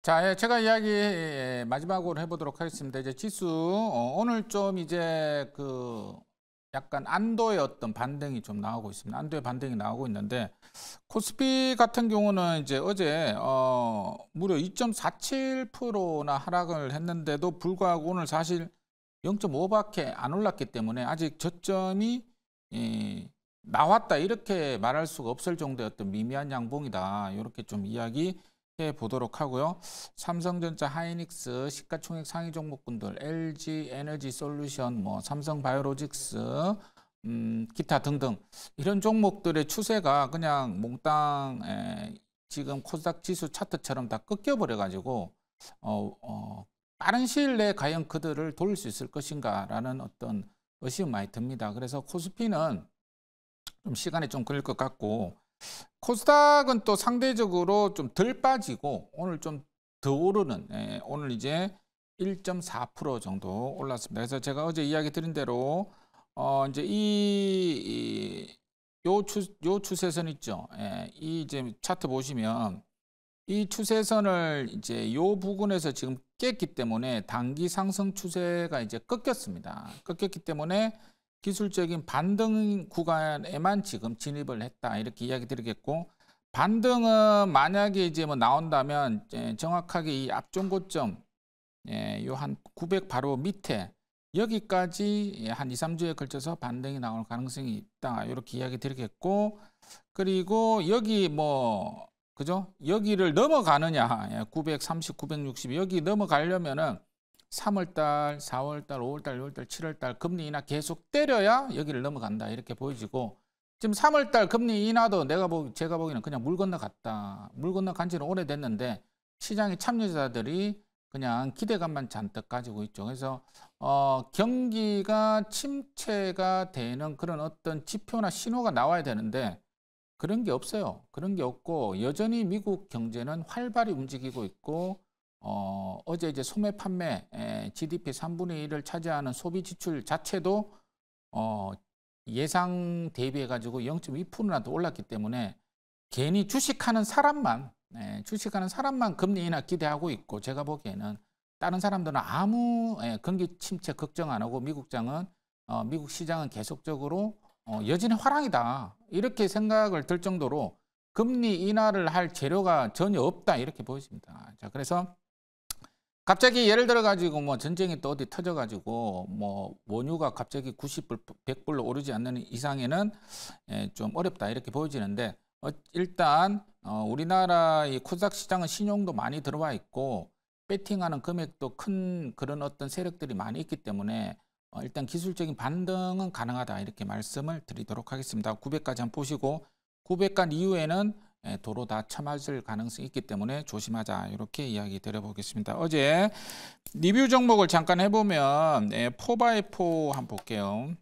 자, 예, 제가 이야기 예, 마지막으로 해보도록 하겠습니다. 이제 지수 어, 오늘 좀 이제 그 약간 안도의 어떤 반등이 좀 나오고 있습니다. 안도의 반등이 나오고 있는데 코스피 같은 경우는 이제 어제 어, 무려 2.47%나 하락을 했는데도 불구하고 오늘 사실 0.5밖에 안 올랐기 때문에 아직 저점이 이, 예, 나왔다 이렇게 말할 수가 없을 정도의 어떤 미미한 양봉이다 이렇게 좀 이야기 해 보도록 하고요. 삼성전자, 하이닉스, 시가총액 상위 종목군들, LG 에너지 솔루션, 뭐 삼성 바이오로직스, 음, 기타 등등 이런 종목들의 추세가 그냥 몽땅 에, 지금 코스닥 지수 차트처럼 다 꺾여버려 가지고 어, 어, 빠른 시일 내에 과연 그들을 돌릴 수 있을 것인가라는 어떤 의심이 많이 듭니다. 그래서 코스피는 좀 시간이 좀 걸릴 것 같고 코스닥은 또 상대적으로 좀 덜 빠지고 오늘 좀 더 오르는 예, 오늘 이제 1.4% 정도 올랐습니다. 그래서 제가 어제 이야기 드린 대로 어 이제 이 요 추세선 있죠. 예, 이 이제 차트 보시면 이 추세선을 이제 요 부근에서 지금 깼기 때문에 단기 상승 추세가 이제 꺾였습니다. 꺾였기 때문에 기술적인 반등 구간에만 지금 진입을 했다 이렇게 이야기 드리겠고 반등은 만약에 이제 뭐 나온다면 정확하게 이 앞전 고점 예, 요 한 900 바로 밑에 여기까지 예, 한 2, 3주에 걸쳐서 반등이 나올 가능성이 있다 이렇게 이야기 드리겠고 그리고 여기 뭐 그죠 여기를 넘어가느냐 930, 예, 960 여기 넘어가려면은 3월달, 4월달, 5월달, 6월달, 7월달 금리 인하 계속 때려야 여기를 넘어간다 이렇게 보여지고 지금 3월달 금리 인하도 내가 보기 제가 보기에는 그냥 물 건너갔다 물 건너간 지는 오래됐는데 시장의 참여자들이 그냥 기대감만 잔뜩 가지고 있죠. 그래서 어, 경기가 침체가 되는 그런 어떤 지표나 신호가 나와야 되는데 그런 게 없어요. 그런 게 없고 여전히 미국 경제는 활발히 움직이고 있고 어, 어제 이제 소매 판매 에, GDP 3분의 1을 차지하는 소비 지출 자체도 어, 예상 대비해 가지고 0.2%나 더 올랐기 때문에 괜히 주식하는 사람만 에, 주식하는 사람만 금리 인하 기대하고 있고 제가 보기에는 다른 사람들은 아무 에, 경기 침체 걱정 안 하고 미국장은 어, 미국 시장은 계속적으로 어, 여전히 화랑이다 이렇게 생각을 들 정도로 금리 인하를 할 재료가 전혀 없다 이렇게 보여집니다. 자 그래서 갑자기 예를 들어 가지고 뭐 전쟁이 또 어디 터져 가지고 뭐 원유가 갑자기 90불 100불로 오르지 않는 이상에는 예, 좀 어렵다 이렇게 보여지는데 어, 일단 어, 우리나라 의코닥 시장은 신용도 많이 들어와 있고 배팅하는 금액도 큰 그런 어떤 세력들이 많이 있기 때문에 어, 일단 기술적인 반등은 가능하다 이렇게 말씀을 드리도록 하겠습니다. 900까지 한번 보시고 900간 이후에는 예, 도로 다 처맞을 가능성이 있기 때문에 조심하자 이렇게 이야기 드려보겠습니다. 어제 리뷰 종목을 잠깐 해보면 4x4 예, 한번 볼게요.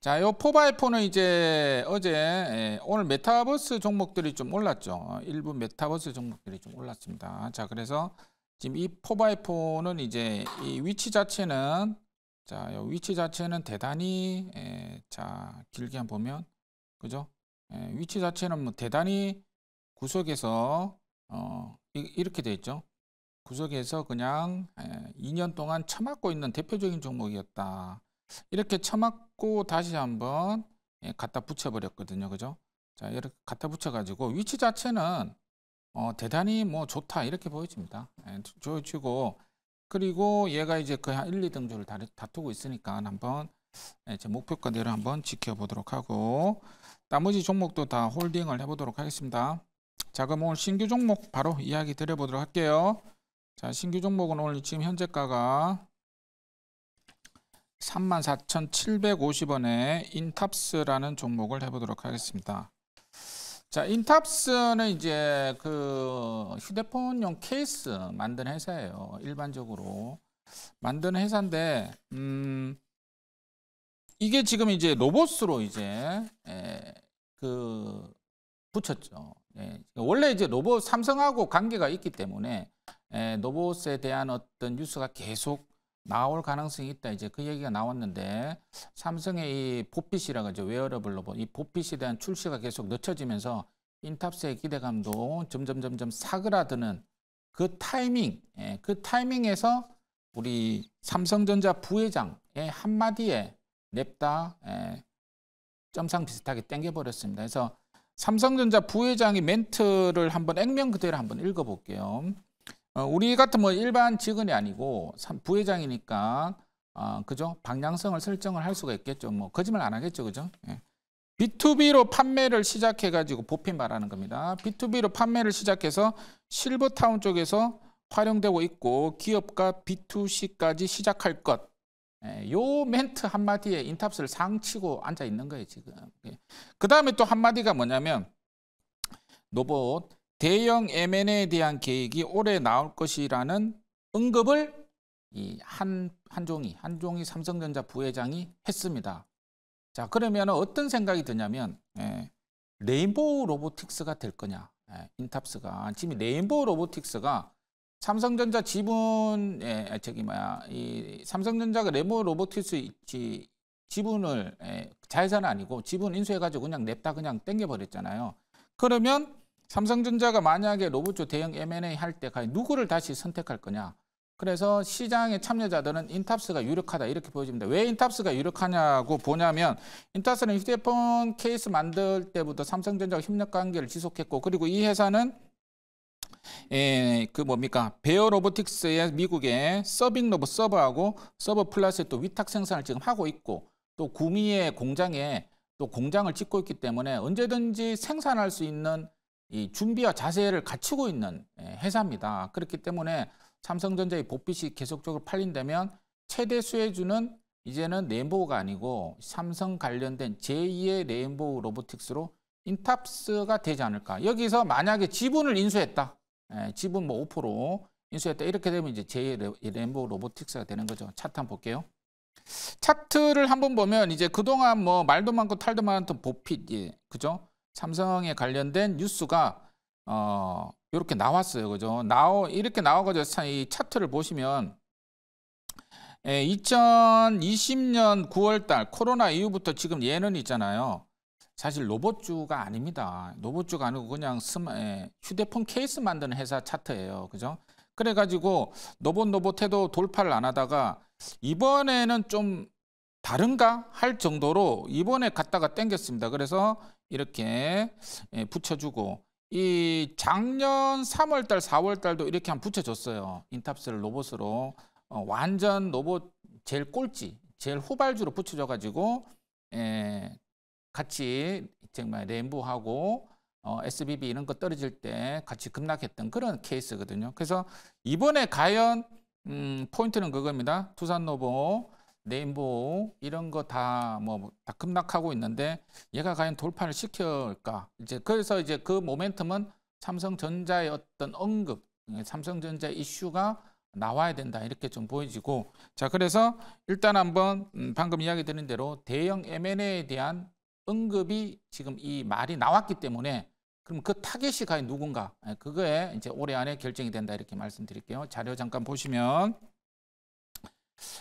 자, 요 4x4는 이제 어제 예, 오늘 메타버스 종목들이 좀 올랐죠. 일부 메타버스 종목들이 좀 올랐습니다. 자, 그래서 지금 이 4x4는 이제 이 위치 자체는 자, 요 위치 자체는 대단히 에, 자, 길게 한번 보면 그죠? 예, 위치 자체는 뭐 대단히 구석에서 어, 이렇게 돼 있죠. 구석에서 그냥 2년 예, 동안 처맞고 있는 대표적인 종목이었다. 이렇게 처맞고 다시 한번 예, 갖다 붙여버렸거든요. 그죠? 자, 이렇게 갖다 붙여가지고 위치 자체는 어, 대단히 뭐 좋다. 이렇게 보여집니다. 좋여지고 그리고 얘가 이제 그한 1, 2등조를 다투고 있으니까 한번 네, 제 목표가대로 한번 지켜보도록 하고 나머지 종목도 다 홀딩을 해보도록 하겠습니다. 자 그럼 오늘 신규 종목 바로 이야기 드려보도록 할게요. 자 신규 종목은 오늘 지금 현재가가 34,750원에 인탑스라는 종목을 해보도록 하겠습니다. 자, 인탑스는 이제 그 휴대폰용 케이스 만든 회사예요. 일반적으로 만든 회사인데 음 이게 지금 이제 로봇으로 이제 예, 그 붙였죠. 예, 원래 이제 로봇 삼성하고 관계가 있기 때문에 예, 로봇에 대한 어떤 뉴스가 계속 나올 가능성이 있다. 이제 그 얘기가 나왔는데 삼성의 이 보핏이라고 하죠. 웨어러블 로봇. 이 보핏에 대한 출시가 계속 늦춰지면서 인탑스의 기대감도 점점 점점 사그라드는 그 타이밍, 예, 그 타이밍에서 우리 삼성전자 부회장의 한마디에 냅다 에, 예, 점상 비슷하게 땡겨버렸습니다. 그래서 삼성전자 부회장이 멘트를 한번 액면 그대로 한번 읽어볼게요. 어, 우리 같은 뭐 일반 직원이 아니고 부회장이니까 어, 그죠? 방향성을 설정을 할 수가 있겠죠. 뭐 거짓말 안 하겠죠, 그죠? 예. B2B로 판매를 시작해가지고 보핀 말하는 겁니다. B2B로 판매를 시작해서 실버타운 쪽에서 활용되고 있고 기업과 B2C까지 시작할 것. 예, 요 멘트 한마디에 인탑스를 상치고 앉아 있는 거예요, 지금. 예. 그 다음에 또 한마디가 뭐냐면, 로봇 대형 M&A에 대한 계획이 올해 나올 것이라는 언급을 이 한, 한종이, 한종이 삼성전자 부회장이 했습니다. 자, 그러면 어떤 생각이 드냐면, 예, 레인보우 로보틱스가 될 거냐. 예, 인탑스가. 지금 레인보우 로보틱스가 삼성전자 지분, 예, 아, 저기 뭐야, 이 삼성전자가 레모 로보티스 있 지, 지분을 에, 예, 자회사는 아니고 지분 인수해가지고 그냥 냅다 그냥 땡겨버렸잖아요. 그러면 삼성전자가 만약에 로봇조 대형 M&A 할때 과연 누구를 다시 선택할 거냐? 그래서 시장의 참여자들은 인탑스가 유력하다 이렇게 보여집니다. 왜 인탑스가 유력하냐고 보냐면 인탑스는 휴대폰 케이스 만들 때부터 삼성전자와 협력 관계를 지속했고 그리고 이 회사는 예, 그 뭡니까 베어 로보틱스의 미국의 서빙 로봇 서버하고 서버 플러스의 또 위탁 생산을 지금 하고 있고 또 구미의 공장에 또 공장을 짓고 있기 때문에 언제든지 생산할 수 있는 이 준비와 자세를 갖추고 있는 예, 회사입니다. 그렇기 때문에 삼성전자의 복빛이 계속적으로 팔린다면 최대 수혜주는 이제는 레인보우가 아니고 삼성 관련된 제2의 레인보우 로보틱스로 인탑스가 되지 않을까. 여기서 만약에 지분을 인수했다. 예, 지분 뭐 5% 인수했다 이렇게 되면 이제 제1램보 로보틱스가 되는 거죠. 차트 한번 볼게요. 차트를 한번 보면 이제 그동안 뭐 말도 많고 탈도 많았던 보핏 예, 그죠? 삼성에 관련된 뉴스가 어 이렇게 나왔어요. 그죠? 나오 이렇게 나와 가지고 이 차트를 보시면 예, 2020년 9월 달 코로나 이후부터 지금 예는 있잖아요. 사실 로봇주가 아닙니다. 로봇주가 아니고 그냥 스마, 에, 예, 휴대폰 케이스 만드는 회사 차트예요. 그죠? 그래가지고 로봇 로봇 해도 돌파를 안 하다가 이번에는 좀 다른가 할 정도로 이번에 갔다가 땡겼습니다. 그래서 이렇게 에, 예, 붙여주고 이 작년 3월달, 4월달도 이렇게 한 붙여줬어요. 인탑스를 로봇으로 어, 완전 로봇 제일 꼴찌, 제일 후발주로 붙여줘가지고 에, 예, 같이 정말 램부하고 어, SBB 이런 거 떨어질 때 같이 급락했던 그런 케이스거든요. 그래서 이번에 과연 음, 포인트는 그겁니다. 투산노보, 네임보 이런 거 다 뭐다 뭐, 급락하고 있는데 얘가 과연 돌파를 시킬까? 이제 그래서 이제 그 모멘텀은 삼성전자의 어떤 언급, 예, 삼성전자 이슈가 나와야 된다 이렇게 좀 보여지고 자 그래서 일단 한번 음, 방금 이야기 드린 대로 대형 M&A에 대한 언급이 지금 이 말이 나왔기 때문에 그럼 그 타겟이 과연 누군가 예, 그거에 이제 올해 안에 결정이 된다 이렇게 말씀드릴게요. 자료 잠깐 보시면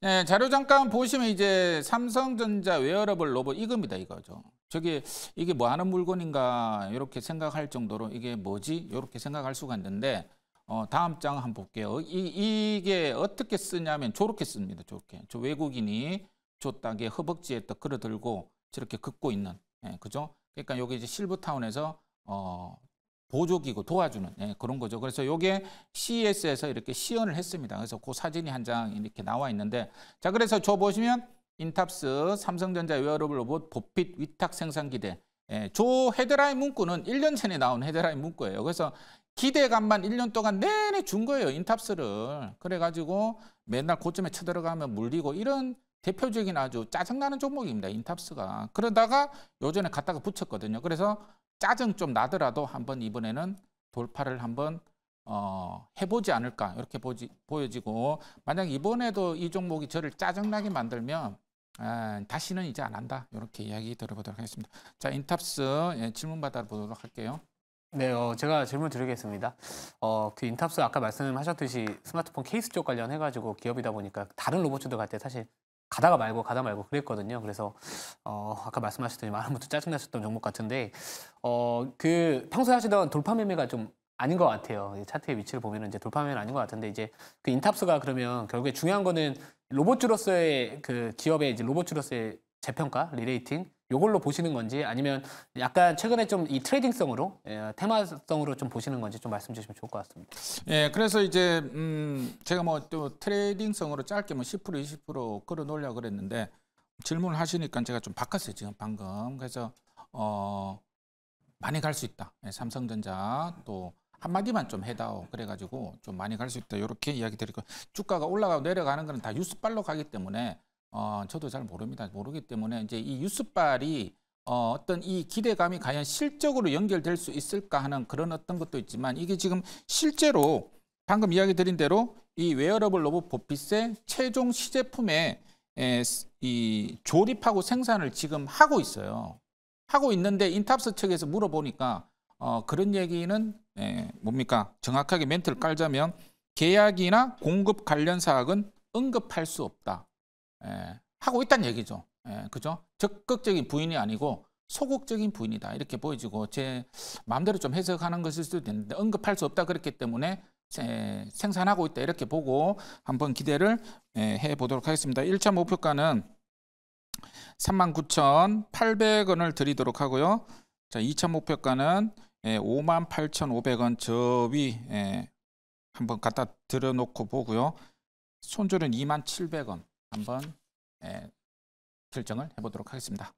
네, 자료 잠깐 보시면 이제 삼성전자 웨어러블 로봇 이겁니다 이거죠. 저게 이게 뭐 하는 물건인가 이렇게 생각할 정도로 이게 뭐지 이렇게 생각할 수가 있는데 어, 다음 장 한번 볼게요. 이, 이게 어떻게 쓰냐면 저렇게 씁니다. 저렇게 저 외국인이 저 땅에 허벅지에 딱 걸어들고 저렇게 긋고 있는 예, 그죠? 그러니까 여기 이제 실버타운에서 어, 보조기구 도와주는 예, 그런 거죠. 그래서 요게 CES에서 이렇게 시연을 했습니다. 그래서 그 사진이 한 장 이렇게 나와 있는데 자 그래서 저 보시면 인탑스 삼성전자 웨어러블 로봇 보핏 위탁 생산 기대 예, 저 헤드라인 문구는 1년 전에 나온 헤드라인 문구예요. 그래서 기대감만 1년 동안 내내 준 거예요. 인탑스를. 그래가지고 맨날 고점에 쳐들어가면 물리고 이런 대표적인 아주 짜증나는 종목입니다. 인탑스가. 그러다가 요전에 갔다가 붙였거든요. 그래서 짜증 좀 나더라도 한번 이번에는 돌파를 한번 어, 해보지 않을까 이렇게 보지, 보여지고 만약 이번에도 이 종목이 저를 짜증나게 만들면 아, 다시는 이제 안 한다 이렇게 이야기 들어보도록 하겠습니다. 자 인탑스 예, 질문 받아보도록 할게요. 네, 어, 제가 질문 드리겠습니다. 어, 그 인탑스 아까 말씀하셨듯이 스마트폰 케이스 쪽 관련해가지고 기업이다 보니까 다른 로봇 쪽도 갈때 사실 가다가 말고 가다 말고 그랬거든요. 그래서 어, 아까 말씀하셨더니 많은 분들 짜증나셨던 종목 같은데 어, 그 평소에 하시던 돌파 매매가 좀 아닌 것 같아요. 차트의 위치를 보면 이제 돌파 매매는 아닌 것 같은데 이제 그 인탑스가 그러면 결국에 중요한 거는 로봇주로서의 그 기업의 이제 로봇주로서의 재평가, 리레이팅 요걸로 보시는 건지 아니면 약간 최근에 좀 이 트레이딩성으로 예, 테마성으로 좀 보시는 건지 좀 말씀 주시면 좋을 것 같습니다. 예, 그래서 이제 음 제가 뭐 또 트레이딩성으로 짧게 뭐 10% 20% 끌어 놓으려고 그랬는데 질문을 하시니까 제가 좀 바꿨어요, 지금 방금. 그래서 어 많이 갈 수 있다. 예, 삼성전자 또 한마디만 좀 해다오 그래가지고 좀 많이 갈 수 있다 이렇게 이야기 드리고 주가가 올라가고 내려가는 거는 다뉴스빨로 가기 때문에 어, 저도 잘 모릅니다. 모르기 때문에 이제 이 뉴스발이 어, 어떤 이 기대감이 과연 실적으로 연결될 수 있을까 하는 그런 어떤 것도 있지만 이게 지금 실제로 방금 이야기 드린 대로 이 웨어러블 로봇 보핏의 최종 시제품에 에, 이 조립하고 생산을 지금 하고 있어요. 하고 있는데 인탑스 측에서 물어보니까 어, 그런 얘기는 에, 뭡니까? 정확하게 멘트를 깔자면 계약이나 공급 관련 사항은 언급할 수 없다. 예, 하고 있다는 얘기죠. 예, 그죠? 적극적인 부인이 아니고 소극적인 부인이다 이렇게 보여지고 제 마음대로 좀 해석하는 것일 수도 있는데 언급할 수 없다 그랬기 때문에 생산하고 있다 이렇게 보고 한번 기대를 예, 해 보도록 하겠습니다. 1차 목표가는 39,800원을 드리도록 하고요. 자, 2차 목표가는 58,500원 저위 한번 갖다 들어놓고 보고요. 손절은 27,000원. 한번 예, 결정을 해보도록 하겠습니다.